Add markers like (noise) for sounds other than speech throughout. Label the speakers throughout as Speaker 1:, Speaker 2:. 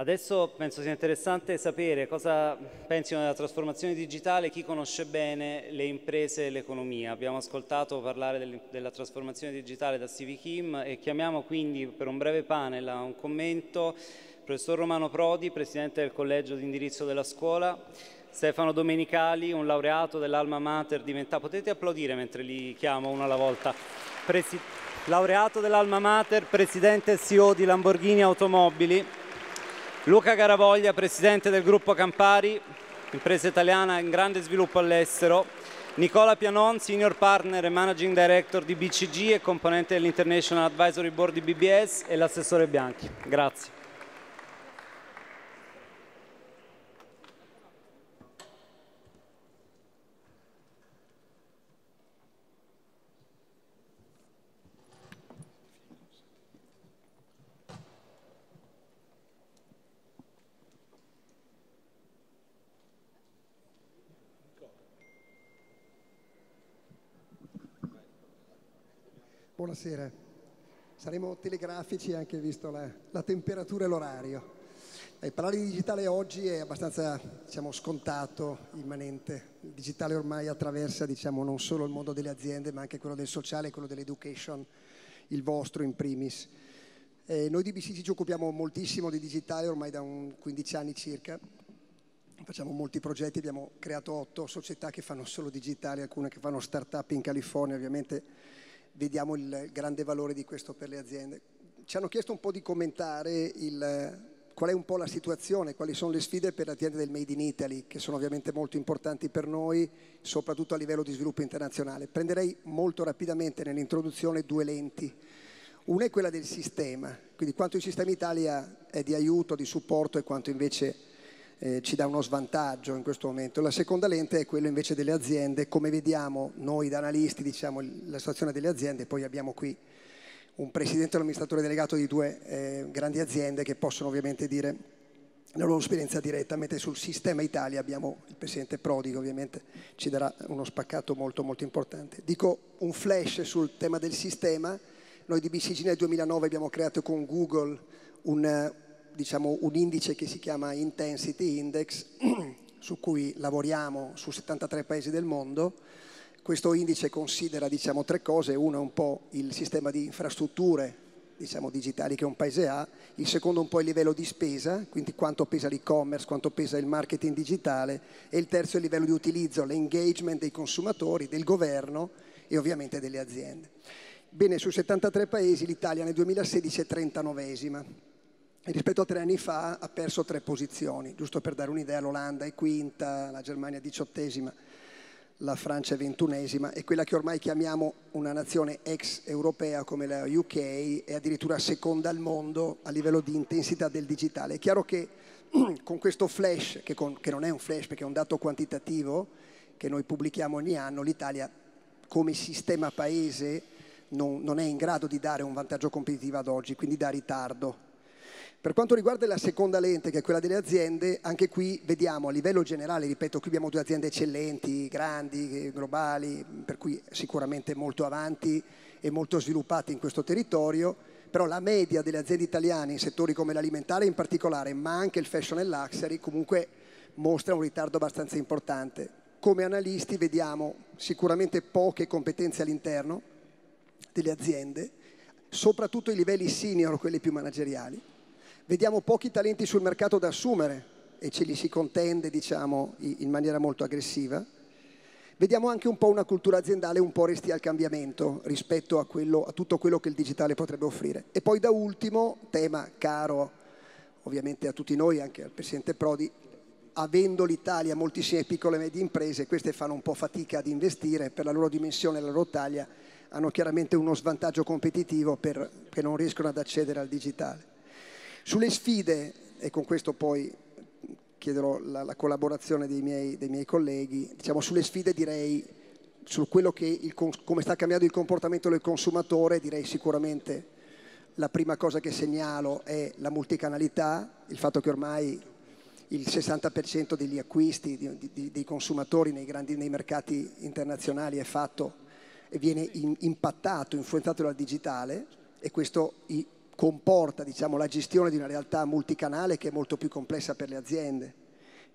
Speaker 1: Adesso penso sia interessante sapere cosa pensino della trasformazione digitale chi conosce bene le imprese e l'economia. Abbiamo ascoltato parlare della trasformazione digitale da Stevie Kim e chiamiamo quindi per un breve panel a un commento il professor Romano Prodi, presidente del collegio di indirizzo della scuola, Stefano Domenicali, un laureato dell'Alma Mater diventato, potete applaudire mentre li chiamo uno alla volta, Presi... laureato dell'Alma Mater, presidente e CEO di Lamborghini Automobili, Luca Garavoglia, presidente del gruppo Campari, impresa italiana in grande sviluppo all'estero, Nicola Pianon, senior partner e managing director di BCG e componente dell'International Advisory Board di BBS e l'assessore Bianchi. Grazie.
Speaker 2: buonasera. Saremo telegrafici anche visto la, la temperatura e l'orario. Eh, parlare di digitale oggi è abbastanza diciamo, scontato, immanente. Il digitale ormai attraversa diciamo, non solo il mondo delle aziende, ma anche quello del sociale quello dell'education, il vostro in primis. Eh, noi di BCG ci occupiamo moltissimo di digitale ormai da 15 anni circa. Facciamo molti progetti, abbiamo creato otto società che fanno solo digitale, alcune che fanno start-up in California, ovviamente vediamo il grande valore di questo per le aziende. Ci hanno chiesto un po' di commentare il, qual è un po' la situazione, quali sono le sfide per le aziende del Made in Italy, che sono ovviamente molto importanti per noi, soprattutto a livello di sviluppo internazionale. Prenderei molto rapidamente nell'introduzione due lenti. Una è quella del sistema, quindi quanto il sistema Italia è di aiuto, di supporto e quanto invece eh, ci dà uno svantaggio in questo momento. La seconda lente è quella invece delle aziende, come vediamo noi da analisti, diciamo la situazione delle aziende, poi abbiamo qui un presidente e un amministratore delegato di due eh, grandi aziende che possono ovviamente dire la loro esperienza diretta, mentre sul sistema Italia abbiamo il presidente Prodi che ovviamente ci darà uno spaccato molto molto importante. Dico un flash sul tema del sistema, noi di BCG nel 2009 abbiamo creato con Google un, diciamo, un indice che si chiama Intensity Index, (clears throat) su cui lavoriamo su 73 paesi del mondo. Questo indice considera diciamo, tre cose, uno è un po' il sistema di infrastrutture diciamo, digitali che un paese ha, il secondo un po' il livello di spesa, quindi quanto pesa l'e-commerce, quanto pesa il marketing digitale, e il terzo è il livello di utilizzo, l'engagement dei consumatori, del governo e ovviamente delle aziende. Bene, su 73 paesi l'Italia nel 2016 è 39esima, rispetto a tre anni fa ha perso tre posizioni, giusto per dare un'idea, l'Olanda è quinta, la Germania è diciottesima, la Francia è ventunesima e quella che ormai chiamiamo una nazione ex europea come la UK è addirittura seconda al mondo a livello di intensità del digitale. È chiaro che (clears throat) con questo flash, che, con, che non è un flash perché è un dato quantitativo che noi pubblichiamo ogni anno, l'Italia come sistema paese non, non è in grado di dare un vantaggio competitivo ad oggi, quindi da ritardo per quanto riguarda la seconda lente, che è quella delle aziende, anche qui vediamo a livello generale, ripeto, qui abbiamo due aziende eccellenti, grandi, globali, per cui sicuramente molto avanti e molto sviluppate in questo territorio, però la media delle aziende italiane in settori come l'alimentare in particolare, ma anche il fashion e luxury, comunque mostra un ritardo abbastanza importante. Come analisti vediamo sicuramente poche competenze all'interno delle aziende, soprattutto i livelli senior, quelli più manageriali Vediamo pochi talenti sul mercato da assumere e ce li si contende, diciamo, in maniera molto aggressiva. Vediamo anche un po' una cultura aziendale un po' resti al cambiamento rispetto a, quello, a tutto quello che il digitale potrebbe offrire. E poi da ultimo, tema caro ovviamente a tutti noi, anche al Presidente Prodi, avendo l'Italia moltissime piccole e medie imprese, queste fanno un po' fatica ad investire per la loro dimensione e la loro taglia, hanno chiaramente uno svantaggio competitivo perché non riescono ad accedere al digitale. Sulle sfide, e con questo poi chiederò la, la collaborazione dei miei, dei miei, colleghi, diciamo sulle sfide direi su quello che il, come sta cambiando il comportamento del consumatore, direi sicuramente la prima cosa che segnalo è la multicanalità, il fatto che ormai il 60% degli acquisti di, di, dei consumatori nei, grandi, nei mercati internazionali è fatto e viene in, impattato, influenzato dal digitale e questo i, comporta diciamo, la gestione di una realtà multicanale che è molto più complessa per le aziende,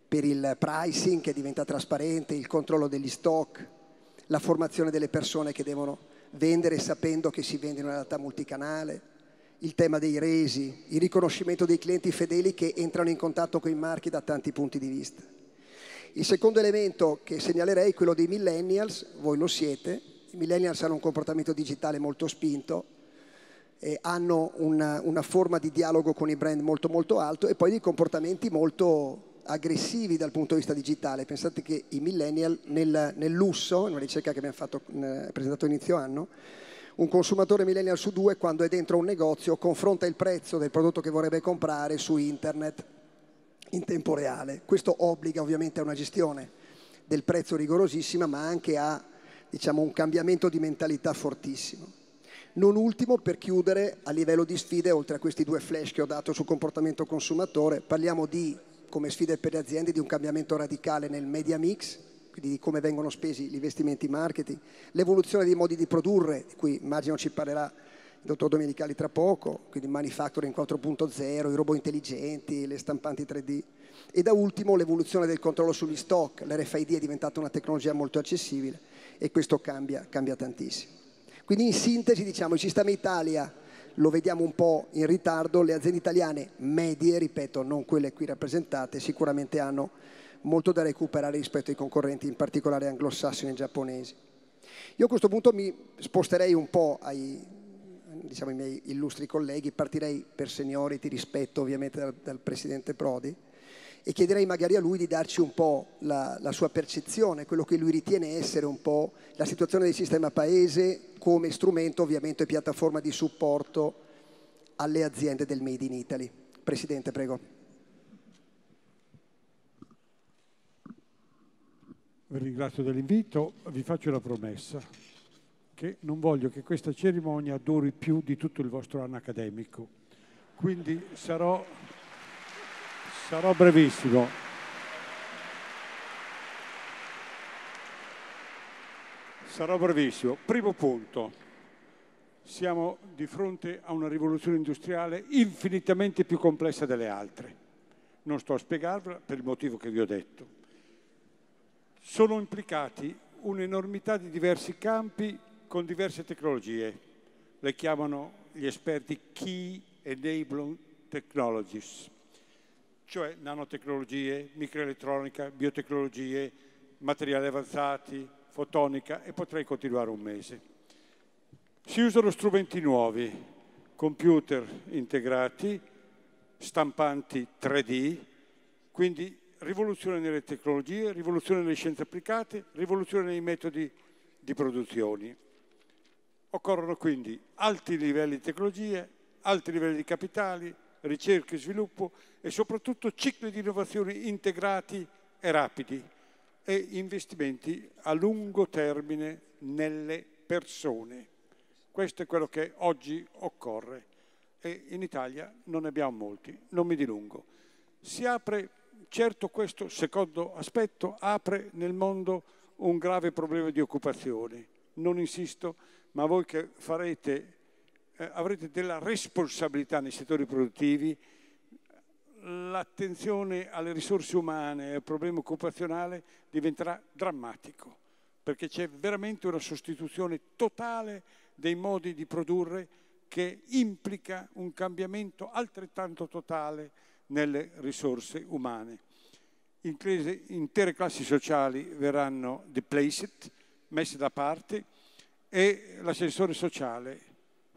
Speaker 2: per il pricing che diventa trasparente, il controllo degli stock, la formazione delle persone che devono vendere sapendo che si vende in una realtà multicanale, il tema dei resi, il riconoscimento dei clienti fedeli che entrano in contatto con i marchi da tanti punti di vista. Il secondo elemento che segnalerei è quello dei millennials, voi lo siete, i millennials hanno un comportamento digitale molto spinto, eh, hanno una, una, forma di dialogo con i brand molto molto alto e poi dei comportamenti molto aggressivi dal punto di vista digitale. Pensate che i millennial nel, nel lusso, in una ricerca che abbiamo fatto, eh, presentato inizio anno, un consumatore millennial su due quando è dentro un negozio confronta il prezzo del prodotto che vorrebbe comprare su internet in tempo reale. Questo obbliga ovviamente a una gestione del prezzo rigorosissima ma anche a diciamo, un cambiamento di mentalità fortissimo. Non ultimo, per chiudere, a livello di sfide, oltre a questi due flash che ho dato sul comportamento consumatore, parliamo di, come sfide per le aziende, di un cambiamento radicale nel media mix, quindi di come vengono spesi gli investimenti in marketing, l'evoluzione dei modi di produrre, di cui immagino ci parlerà il dottor Domenicali tra poco, quindi manufacturing 4.0, i robot intelligenti, le stampanti 3D. E da ultimo l'evoluzione del controllo sugli stock, l'RFID è diventata una tecnologia molto accessibile e questo cambia, cambia tantissimo. Quindi in sintesi diciamo il sistema Italia lo vediamo un po' in ritardo, le aziende italiane medie, ripeto, non quelle qui rappresentate, sicuramente hanno molto da recuperare rispetto ai concorrenti, in particolare anglosassoni e giapponesi. Io a questo punto mi sposterei un po' ai, diciamo, ai miei illustri colleghi, partirei per seniority rispetto ovviamente dal, dal Presidente Prodi, e chiederei magari a lui di darci un po' la, la, sua percezione, quello che lui ritiene essere un po' la situazione del sistema paese come strumento ovviamente e piattaforma di supporto alle aziende del Made in Italy. Presidente, prego.
Speaker 3: Vi ringrazio dell'invito, vi faccio la promessa che non voglio che questa cerimonia duri più di tutto il vostro anno accademico, quindi sarò Sarò brevissimo. Sarò brevissimo. Primo punto. Siamo di fronte a una rivoluzione industriale infinitamente più complessa delle altre. Non sto a spiegarvela per il motivo che vi ho detto. Sono implicati un'enormità di diversi campi con diverse tecnologie. Le chiamano gli esperti Key Enabling Technologies cioè nanotecnologie, microelettronica, biotecnologie, materiali avanzati, fotonica e potrei continuare un mese. Si usano strumenti nuovi, computer integrati, stampanti 3D, quindi rivoluzione nelle tecnologie, rivoluzione nelle scienze applicate, rivoluzione nei metodi di produzione. Occorrono quindi alti livelli di tecnologie, alti livelli di capitali, ricerca e sviluppo e soprattutto cicli di innovazione integrati e rapidi e investimenti a lungo termine nelle persone. Questo è quello che oggi occorre e in Italia non ne abbiamo molti, non mi dilungo. Si apre, certo questo secondo aspetto, apre nel mondo un grave problema di occupazione. Non insisto, ma voi che farete eh, avrete della responsabilità nei settori produttivi, l'attenzione alle risorse umane, e al problema occupazionale diventerà drammatico, perché c'è veramente una sostituzione totale dei modi di produrre che implica un cambiamento altrettanto totale nelle risorse umane. Intere classi sociali verranno deplaced, messe da parte, e l'ascensore sociale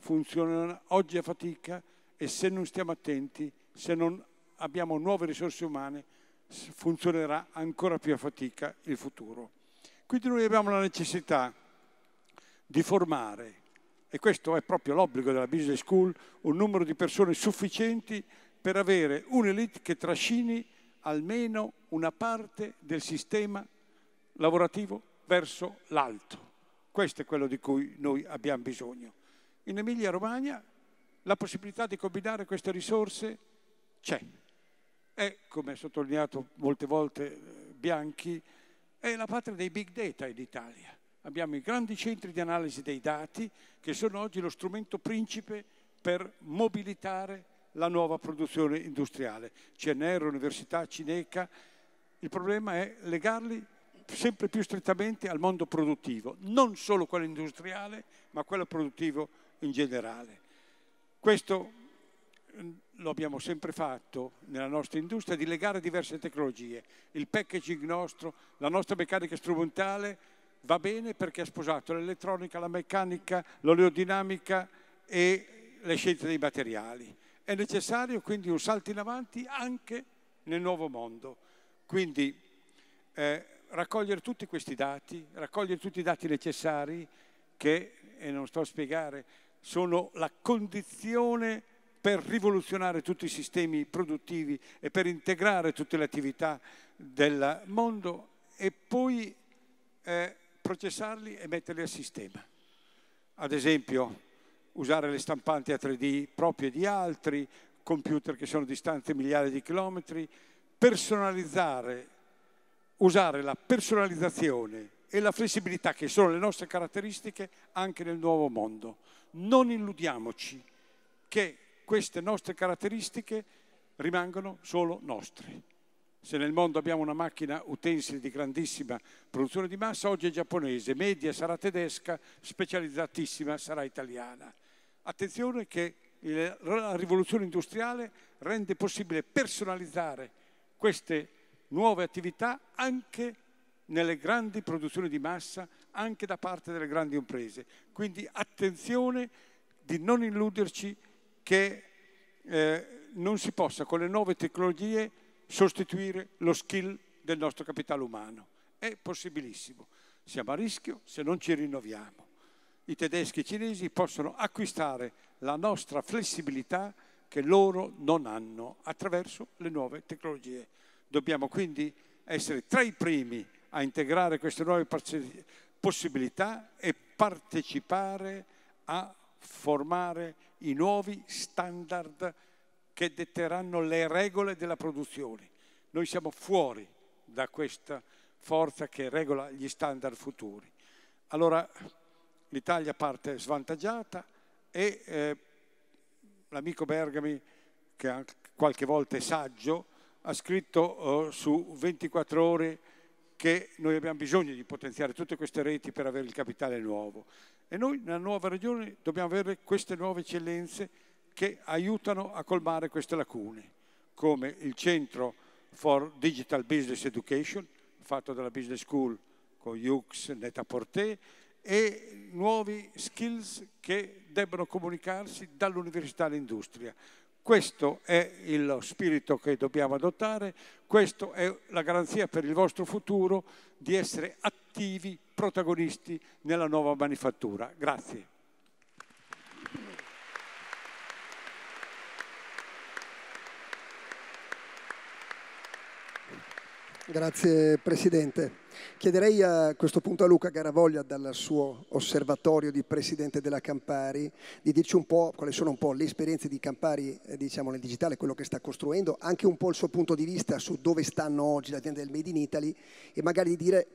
Speaker 3: funzionano oggi a fatica e se non stiamo attenti, se non abbiamo nuove risorse umane, funzionerà ancora più a fatica il futuro. Quindi noi abbiamo la necessità di formare, e questo è proprio l'obbligo della business school, un numero di persone sufficienti per avere un'elite che trascini almeno una parte del sistema lavorativo verso l'alto. Questo è quello di cui noi abbiamo bisogno in Emilia Romagna la possibilità di combinare queste risorse c'è. E, come ha sottolineato molte volte eh, Bianchi, è la patria dei big data in Italia. Abbiamo i grandi centri di analisi dei dati che sono oggi lo strumento principe per mobilitare la nuova produzione industriale. CNR, Università Cineca, il problema è legarli sempre più strettamente al mondo produttivo, non solo quello industriale, ma quello produttivo in generale. Questo mm, lo abbiamo sempre fatto nella nostra industria, di legare diverse tecnologie. Il packaging nostro, la nostra meccanica strumentale va bene perché ha sposato l'elettronica, la meccanica, l'oleodinamica e le scienze dei materiali. È necessario quindi un salto in avanti anche nel nuovo mondo. Quindi eh, raccogliere tutti questi dati, raccogliere tutti i dati necessari che, e non sto a spiegare, sono la condizione per rivoluzionare tutti i sistemi produttivi e per integrare tutte le attività del mondo e poi eh, processarli e metterli a sistema. Ad esempio, usare le stampanti a 3D proprie di altri, computer che sono distanti migliaia di chilometri, personalizzare, usare la personalizzazione e la flessibilità che sono le nostre caratteristiche anche nel nuovo mondo non illudiamoci che queste nostre caratteristiche rimangano solo nostre. Se nel mondo abbiamo una macchina utensile di grandissima produzione di massa, oggi è giapponese, media sarà tedesca, specializzatissima sarà italiana. Attenzione che la rivoluzione industriale rende possibile personalizzare queste nuove attività anche nelle grandi produzioni di massa anche da parte delle grandi imprese. Quindi attenzione di non illuderci che eh, non si possa con le nuove tecnologie sostituire lo skill del nostro capitale umano. È possibilissimo. Siamo a rischio se non ci rinnoviamo. I tedeschi e i cinesi possono acquistare la nostra flessibilità che loro non hanno attraverso le nuove tecnologie. Dobbiamo quindi essere tra i primi a integrare queste nuove possibilità e partecipare a formare i nuovi standard che detteranno le regole della produzione. Noi siamo fuori da questa forza che regola gli standard futuri. Allora l'Italia parte svantaggiata e eh, l'amico Bergami, che qualche volta è saggio, ha scritto eh, su 24 ore che noi abbiamo bisogno di potenziare tutte queste reti per avere il capitale nuovo. E noi nella nuova regione dobbiamo avere queste nuove eccellenze che aiutano a colmare queste lacune, come il centro for Digital Business Education, fatto dalla Business School con Jux, Neta Porté, e nuovi skills che debbano comunicarsi dall'università all'industria. Questo è lo spirito che dobbiamo adottare, questa è la garanzia per il vostro futuro di essere attivi protagonisti nella nuova manifattura. Grazie.
Speaker 2: Grazie Presidente. Chiederei a questo punto a Luca Garavoglia dal suo osservatorio di Presidente della Campari di dirci un po' quali sono un po' le esperienze di Campari eh, diciamo, nel digitale, quello che sta costruendo, anche un po' il suo punto di vista su dove stanno oggi le aziende del Made in Italy e magari di dire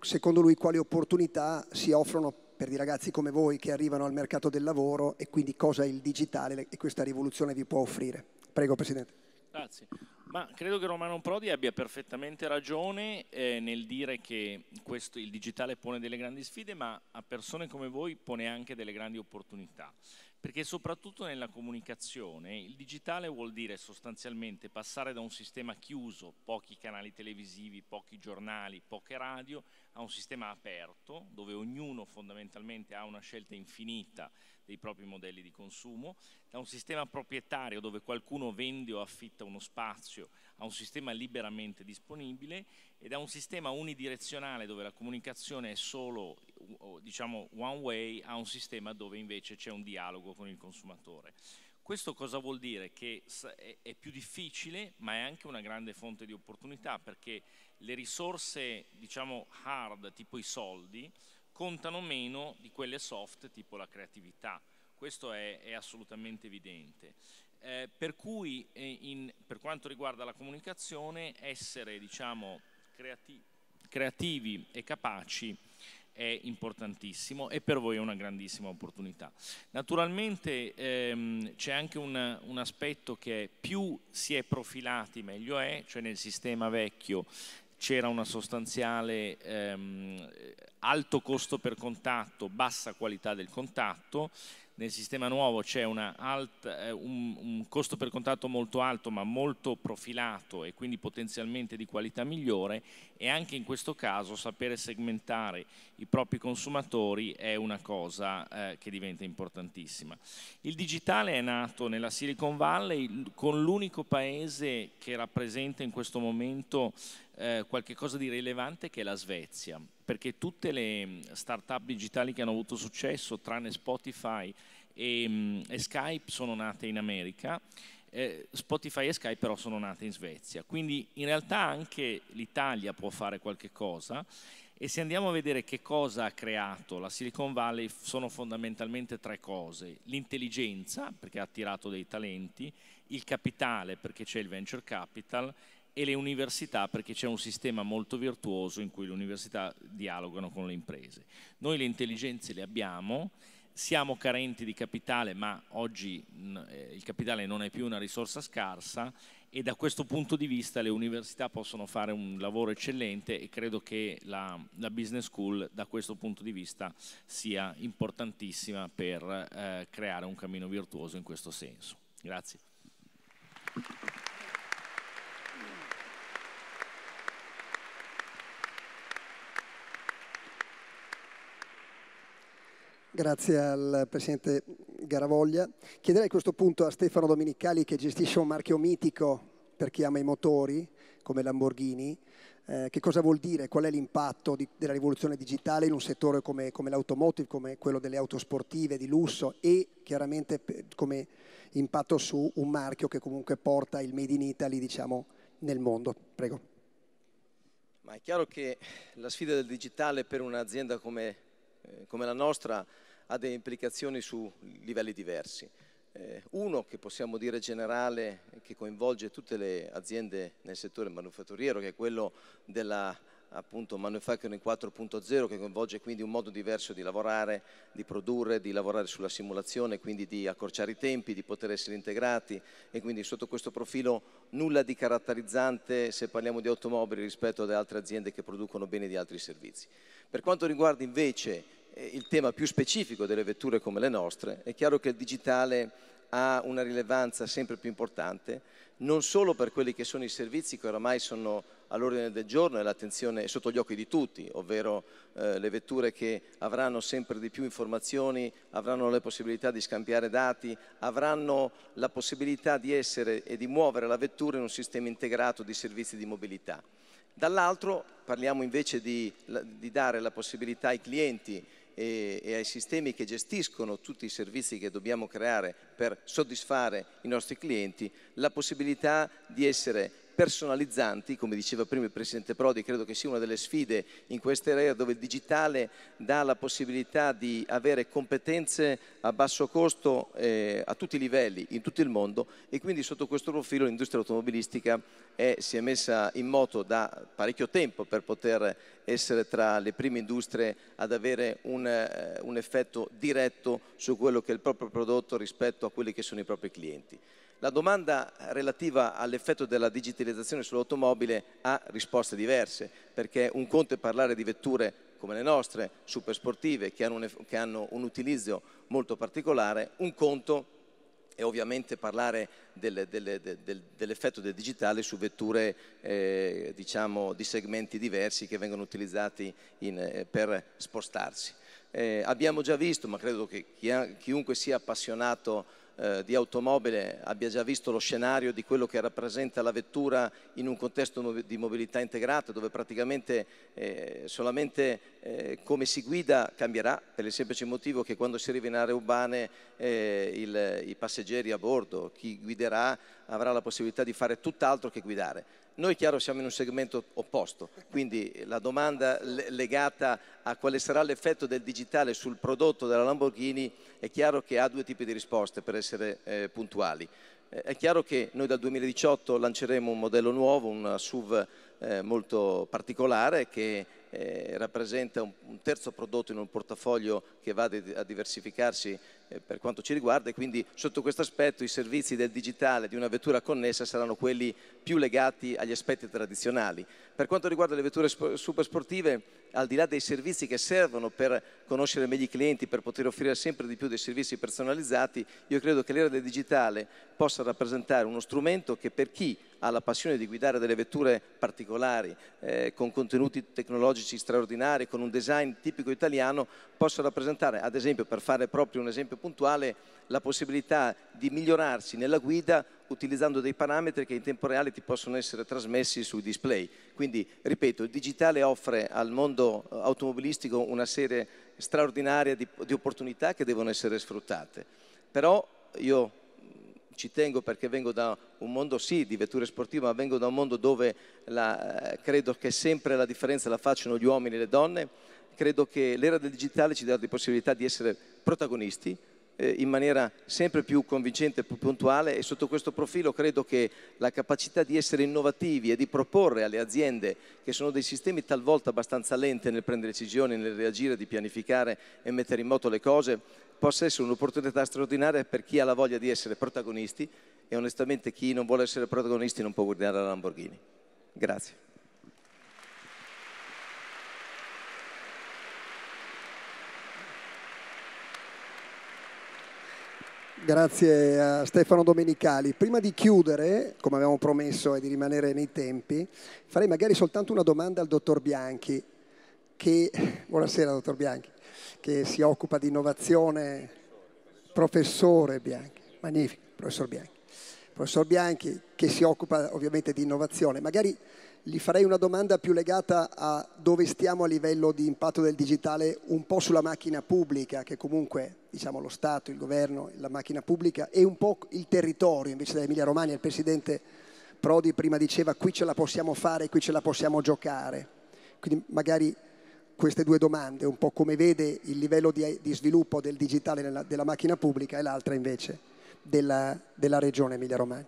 Speaker 2: secondo lui quali opportunità si offrono per i ragazzi come voi che arrivano al mercato del lavoro e quindi cosa il digitale e questa rivoluzione vi può offrire. Prego Presidente.
Speaker 4: Grazie. Ma credo che Romano Prodi abbia perfettamente ragione eh, nel dire che questo, il digitale pone delle grandi sfide, ma a persone come voi pone anche delle grandi opportunità. Perché soprattutto nella comunicazione il digitale vuol dire sostanzialmente passare da un sistema chiuso, pochi canali televisivi, pochi giornali, poche radio, a un sistema aperto, dove ognuno fondamentalmente ha una scelta infinita dei propri modelli di consumo, da un sistema proprietario dove qualcuno vende o affitta uno spazio a un sistema liberamente disponibile e da un sistema unidirezionale dove la comunicazione è solo diciamo, one way a un sistema dove invece c'è un dialogo con il consumatore. Questo cosa vuol dire? Che è più difficile, ma è anche una grande fonte di opportunità, perché le risorse, diciamo, hard, tipo i soldi, contano meno di quelle soft tipo la creatività. Questo è, è assolutamente evidente. Eh, per cui eh, in, per quanto riguarda la comunicazione essere diciamo, creati creativi e capaci è importantissimo e per voi è una grandissima opportunità. Naturalmente ehm, c'è anche un, un, aspetto che più si è profilati meglio è, cioè nel sistema vecchio c'era una sostanziale ehm, alto costo per contatto, bassa qualità del contatto nel sistema nuovo c'è alt, eh, un, un, costo per contatto molto alto ma molto profilato e quindi potenzialmente di qualità migliore e anche in questo caso sapere segmentare i propri consumatori è una cosa eh, che diventa importantissima. Il digitale è nato nella Silicon Valley con l'unico paese che rappresenta in questo momento eh, qualche cosa di rilevante che è la Svezia perché tutte le mm, start-up digitali che hanno avuto successo, tranne Spotify e, mm, e Skype, sono nate in America. Eh, Spotify e Skype però sono nate in Svezia, quindi in realtà anche l'Italia può fare qualche cosa e se andiamo a vedere che cosa ha creato la Silicon Valley sono fondamentalmente tre cose, l'intelligenza perché ha attirato dei talenti, il capitale perché c'è il venture capital e le università perché c'è un sistema molto virtuoso in cui le università dialogano con le imprese. Noi le intelligenze le abbiamo, siamo carenti di capitale, ma oggi mm, eh, il capitale non è più una risorsa scarsa e da questo punto di vista le università possono fare un lavoro eccellente e credo che la, la business school da questo punto di vista sia importantissima per eh, creare un cammino virtuoso in questo senso. Grazie.
Speaker 2: Grazie al Presidente Garavoglia. Chiederei a questo punto a Stefano Domenicali che gestisce un marchio mitico per chi ama i motori, come Lamborghini, eh, che cosa vuol dire, qual è l'impatto di, della rivoluzione digitale in un settore come, come l'automotive, come quello delle auto sportive, di lusso e chiaramente come impatto su un marchio che comunque porta il Made in Italy diciamo, nel mondo. Prego.
Speaker 1: Ma è chiaro che la sfida del digitale per un'azienda come, eh, come la nostra ha delle implicazioni su livelli diversi. Eh, uno che possiamo dire generale, che coinvolge tutte le aziende nel settore manufatturiero, che è quello della appunto Manufacturing 4.0 che coinvolge quindi un modo diverso di lavorare, di produrre, di lavorare sulla simulazione, quindi di accorciare i tempi, di poter essere integrati e quindi sotto questo profilo nulla di caratterizzante se parliamo di automobili rispetto ad altre aziende che producono beni di altri servizi. Per quanto riguarda invece eh, il tema più specifico delle vetture come le nostre, è chiaro che il digitale ha una rilevanza sempre più importante, non solo per quelli che sono i servizi che oramai sono all'ordine del giorno e l'attenzione è sotto gli occhi di tutti, ovvero eh, le vetture che avranno sempre di più informazioni, avranno le possibilità di scambiare dati, avranno la possibilità di essere e di muovere la vettura in un sistema integrato di servizi di mobilità. Dall'altro parliamo invece di, di dare la possibilità ai clienti e, e, ai sistemi che gestiscono tutti i servizi che dobbiamo creare per soddisfare i nostri clienti la possibilità di essere personalizzanti, come diceva prima il Presidente Prodi, credo che sia una delle sfide in questa area dove il digitale dà la possibilità di avere competenze a basso costo eh, a tutti i livelli, in tutto il mondo e quindi sotto questo profilo l'industria automobilistica è, si è messa in moto da parecchio tempo per poter essere tra le prime industrie ad avere un, eh, un effetto diretto su quello che è il proprio prodotto rispetto a quelli che sono i propri clienti. La domanda relativa all'effetto della digitalizzazione sull'automobile ha risposte diverse, perché un conto è parlare di vetture come le nostre, supersportive, che hanno un, che hanno un utilizzo molto particolare, un conto è ovviamente parlare del, del, del, dell'effetto del digitale su vetture eh, diciamo, di segmenti diversi che vengono utilizzati in, eh, per spostarsi. Eh, abbiamo già visto, ma credo che chiunque sia appassionato eh, di automobile abbia già visto lo scenario di quello che rappresenta la vettura in un contesto di mobilità integrata, dove praticamente eh, solamente eh, come si guida cambierà, per il semplice motivo che quando si arriva in aree urbane eh, il, i passeggeri a bordo, chi guiderà avrà la possibilità di fare tutt'altro che guidare noi chiaro siamo in un segmento opposto, quindi la domanda legata a quale sarà l'effetto del digitale sul prodotto della Lamborghini è chiaro che ha due tipi di risposte per essere eh, puntuali. Eh, è chiaro che noi dal 2018 lanceremo un modello nuovo, una SUV eh, molto particolare che eh, rappresenta un, un, terzo prodotto in un portafoglio che va de, a diversificarsi eh, per quanto ci riguarda e quindi sotto questo aspetto i servizi del digitale di una vettura connessa saranno quelli più legati agli aspetti tradizionali. Per quanto riguarda le vetture sp- sportive, al di là dei servizi che servono per conoscere meglio i clienti, per poter offrire sempre di più dei servizi personalizzati, io credo che l'era del digitale possa rappresentare uno strumento che per chi ha la passione di guidare delle vetture particolari, eh, con contenuti tecnologici, tecnologici straordinari con un design tipico italiano possa rappresentare, ad esempio, per fare proprio un esempio puntuale, la possibilità di migliorarsi nella guida utilizzando dei parametri che in tempo reale ti possono essere trasmessi sui display. Quindi, ripeto, il digitale offre al mondo eh, automobilistico una serie straordinaria di, di opportunità che devono essere sfruttate. Però io ci tengo perché vengo da un mondo sì di vetture sportive, ma vengo da un mondo dove la, eh, credo che sempre la differenza la facciano gli uomini e le donne, credo che l'era del digitale ci dà la possibilità di essere protagonisti, eh, in maniera sempre più convincente e più puntuale e sotto questo profilo credo che la capacità di essere innovativi e di proporre alle aziende che sono dei sistemi talvolta abbastanza lenti nel prendere decisioni, nel reagire, di pianificare e mettere in moto le cose possa essere un'opportunità straordinaria per chi ha la voglia di essere protagonisti e onestamente chi non vuole essere protagonisti non può guidare la Lamborghini. Grazie.
Speaker 2: Grazie a Stefano Domenicali. Prima di chiudere, come avevamo promesso e di rimanere nei tempi, farei magari soltanto una domanda al dottor Bianchi, che, buonasera dottor Bianchi, che si occupa di innovazione, professore Bianchi, magnifico, professor Bianchi, professor Bianchi che si occupa ovviamente di innovazione, magari gli farei una domanda più legata a dove stiamo a livello di impatto del digitale, un po' sulla macchina pubblica, che comunque diciamo, lo Stato, il governo, la macchina pubblica, e un po' il territorio invece dell'Emilia Romagna. Il Presidente Prodi prima diceva qui ce la possiamo fare, qui ce la possiamo giocare. Quindi magari queste due domande, un po' come vede il livello di, di sviluppo del digitale nella, della macchina pubblica e l'altra invece della, della regione Emilia Romagna.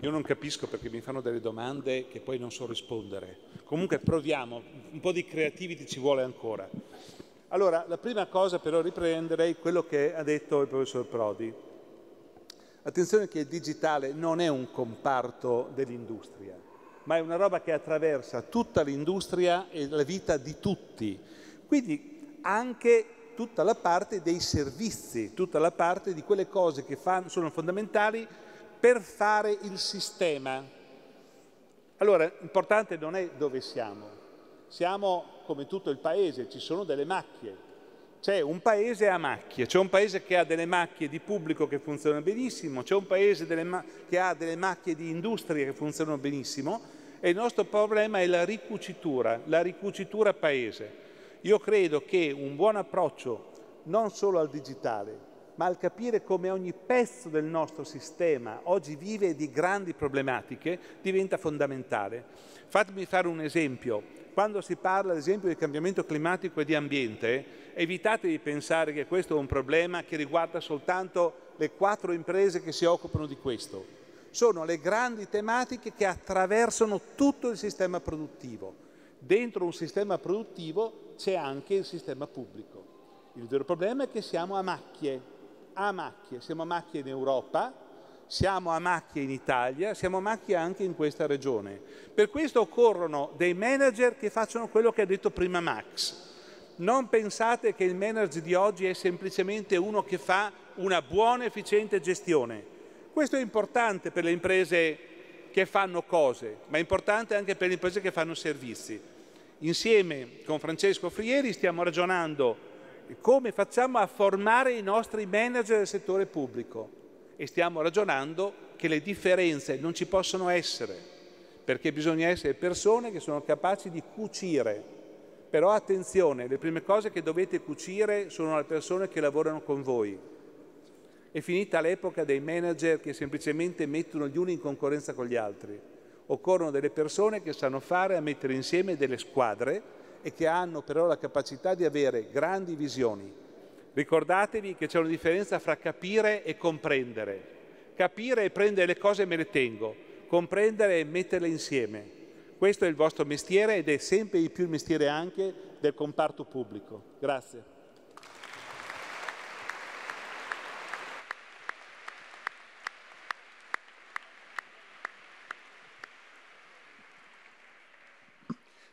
Speaker 5: Io non capisco perché mi fanno delle domande che poi non so rispondere. Comunque proviamo, un po' di creativity ci vuole ancora. Allora, la prima cosa però riprenderei quello che ha detto il professor Prodi. Attenzione che il digitale non è un comparto dell'industria, ma è una roba che attraversa tutta l'industria e la vita di tutti. Quindi anche tutta la parte dei servizi, tutta la parte di quelle cose che fanno, sono fondamentali per fare il sistema. Allora, importante non è dove siamo. Siamo come tutto il paese, ci sono delle macchie. C'è un paese a macchie, c'è un paese che ha delle macchie di pubblico che funzionano benissimo, c'è un paese che ha delle macchie di industrie che funzionano benissimo e il nostro problema è la ricucitura, la ricucitura paese. Io credo che un buon approccio non solo al digitale, ma al capire come ogni pezzo del nostro sistema oggi vive di grandi problematiche diventa fondamentale. Fatemi fare un esempio. Quando si parla ad esempio di cambiamento climatico e di ambiente, evitate di pensare che questo è un problema che riguarda soltanto le quattro imprese che si occupano di questo. Sono le grandi tematiche che attraversano tutto il sistema produttivo. Dentro un sistema produttivo c'è anche il sistema pubblico. Il vero problema è che siamo a macchie, a macchie, siamo a macchie in Europa, siamo a macchie in Italia, siamo a macchie anche in questa regione. Per questo occorrono dei manager che facciano quello che ha detto prima Max. Non pensate che il manager di oggi è semplicemente uno che fa una buona e efficiente gestione. Questo è importante per le imprese che fanno cose, ma è importante anche per le imprese che fanno servizi. Insieme con Francesco Frieri stiamo ragionando come facciamo a formare i nostri manager del settore pubblico e stiamo ragionando che le differenze non ci possono essere perché bisogna essere persone che sono capaci di cucire. Però attenzione, le prime cose che dovete cucire sono le persone che lavorano con voi. È finita l'epoca dei manager che semplicemente mettono gli uni in concorrenza con gli altri. Occorrono delle persone che sanno fare a mettere insieme delle squadre e che hanno però la capacità di avere grandi visioni. Ricordatevi che c'è una differenza fra capire e comprendere. Capire e prendere le cose e me le tengo, comprendere e metterle insieme. Questo è il vostro mestiere ed è sempre di più il mestiere anche del comparto pubblico. Grazie.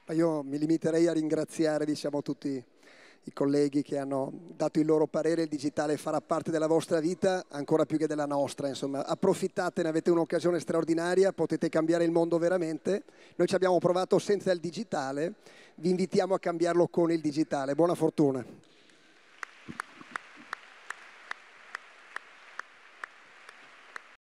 Speaker 2: Ma io mi limiterei a ringraziare diciamo, tutti i colleghi che hanno dato il loro parere, il digitale farà parte della vostra vita ancora più che della nostra, insomma approfittatene, avete un'occasione straordinaria, potete cambiare il mondo veramente, noi ci abbiamo provato senza il digitale, vi invitiamo a cambiarlo con il digitale, buona fortuna.